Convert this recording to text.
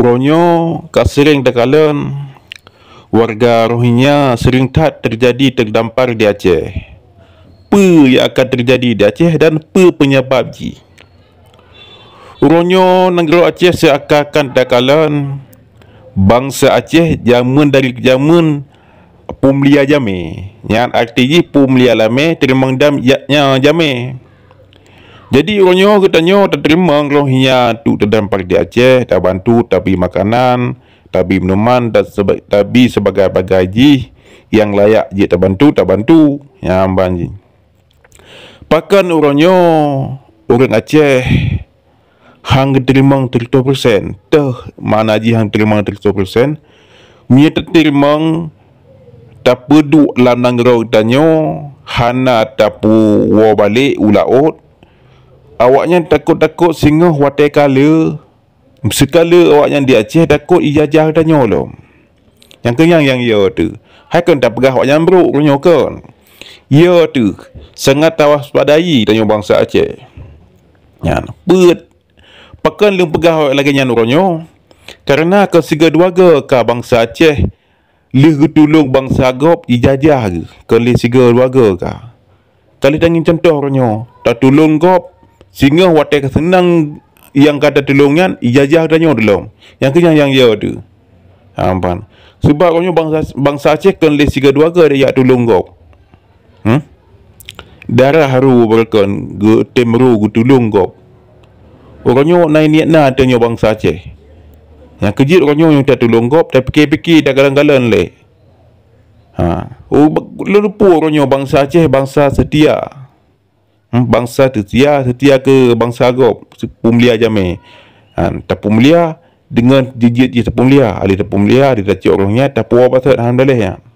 Konyo, kat sering dekala warga Rohingya sering tak terjadi terdampar di Aceh. Apa yang akan terjadi di Aceh dan apa penyebab ji? Konyo, negara Aceh seakan-akan dekala bangsa Aceh zaman dari zaman pumlia jame. Yang artinya pumlia lame terimang dam yaknya Jame. Jadi orang nyo kita nyo terima kalau hanya tu dalam parti Aceh tak bantu tapi makanan, tapi minuman dan seba, tapi sebagai bagaji yang layak je tak bantu tak bantu yang ya, banji. Pakan orang orang Aceh hang terima 30% teh mana ji hang terima 30% mie terima tak peduk dalam nanggerau tanya hana tapu wa balik ulaot awaknya takut-takut singa watai kala sekala awaknya di Aceh takut ia jahat dan nyolong yang kenyang yang ia tu hai kan tak pegah awaknya bro kenyo kan ia tu sangat tawas padai tanya bangsa Aceh yang put, pekan lu pegah awak lagi nyanyi ronyo kerana ke siga dua ke ka bangsa Aceh lih tulung bangsa Gop dijajah ke ke siga dua ke ka kali tangin contoh ronyo tak tolong Gop sehingga watak senang yang kata tolongnya jajah dan yang tolong yang kenyang yang dia tu, ampan sebab kau bangsa bangsa Aceh kan le siga dua ke dia tolong kau hmm? darah haru berkan ke temru ge tolong kau orang nyo nai niat na tanya bangsa Aceh yang kejit orang nyo yang tak tolong kau tapi kepiki dah galang galang le ha oh lupa orang nyo bangsa Aceh bangsa setia hmm, bangsa setia setia ke bangsa Arab pemulia jamai ha, tapi pemulia dengan jijit je tapi pemulia ada tapi pemulia ada tak cik orangnya tapi orang pasal Alhamdulillah ya. Ha.